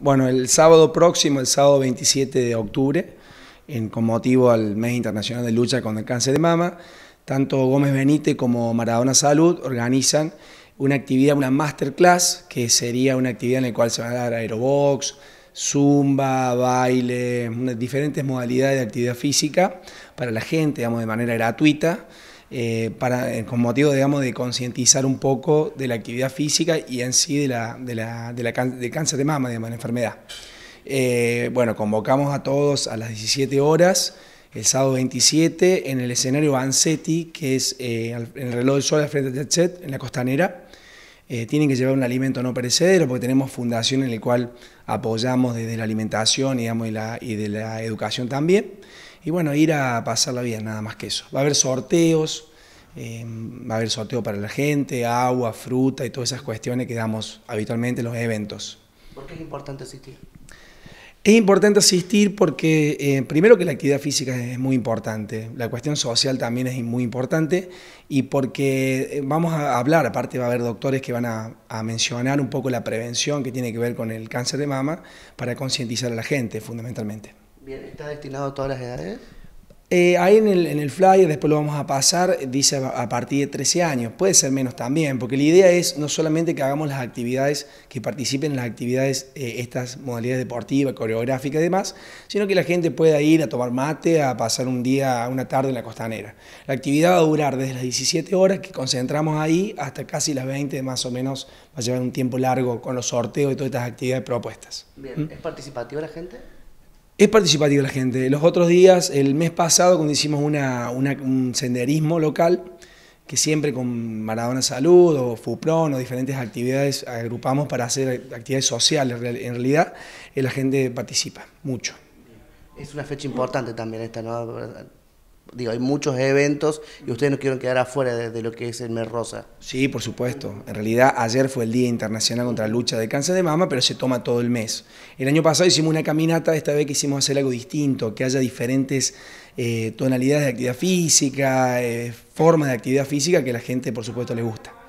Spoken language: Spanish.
Bueno, el sábado próximo, el sábado 27 de octubre, en, con motivo al Mes Internacional de Lucha contra el Cáncer de Mama, tanto Gómez Benítez como Maradona Salud organizan una actividad, una masterclass, que sería una actividad en la cual se van a dar aerobox, zumba, baile, diferentes modalidades de actividad física para la gente, digamos, de manera gratuita. Eh, para, eh, con motivo, digamos, de concientizar un poco de la actividad física y en sí de la, de la, de cáncer de mama, de la enfermedad. Eh, bueno, convocamos a todos a las 17 horas, el sábado 27, en el escenario Anceti, que es en el reloj del sol al frente de en la costanera. tienen que llevar un alimento no perecedero porque tenemos fundación en la cual apoyamos desde la alimentación digamos, y de la educación también. Y bueno, ir a pasar la vida, nada más que eso. Va a haber sorteos, eh, va a haber sorteo para la gente, agua, fruta y todas esas cuestiones que damos habitualmente en los eventos. ¿Por qué es importante asistir? Es importante asistir porque eh, primero que la actividad física es muy importante, la cuestión social también es muy importante y porque eh, vamos a hablar, aparte va a haber doctores que van a mencionar un poco la prevención que tiene que ver con el cáncer de mama para concientizar a la gente fundamentalmente. ¿está destinado a todas las edades? Eh, ahí en el, flyer, después lo vamos a pasar, dice a, partir de 13 años, puede ser menos también, porque la idea es no solamente que hagamos las actividades, que participen en las actividades, eh, estas modalidades deportivas, coreográficas y demás, sino que la gente pueda ir a tomar mate, a pasar un día, una tarde en la costanera. La actividad va a durar desde las 17 horas que concentramos ahí hasta casi las 20 más o menos, va a llevar un tiempo largo con los sorteos y todas estas actividades propuestas. Bien, ¿Mm? ¿es participativa la gente? Es participativa la gente. Los otros días, el mes pasado, cuando hicimos un senderismo local, que siempre con Maradona Salud o FUPRON o diferentes actividades agrupamos para hacer actividades sociales. En realidad, eh, la gente participa mucho. Es una fecha importante también esta, ¿no? digo, hay muchos eventos y ustedes no quieren quedar afuera de, lo que es el mes rosa. Sí, por supuesto. En realidad ayer fue el Día Internacional contra la Lucha de Cáncer de Mama, pero se toma todo el mes. El año pasado hicimos una caminata, esta vez quisimos hacer algo distinto, que haya diferentes eh, tonalidades de actividad física, eh, formas de actividad física que a la gente, por supuesto, le gusta.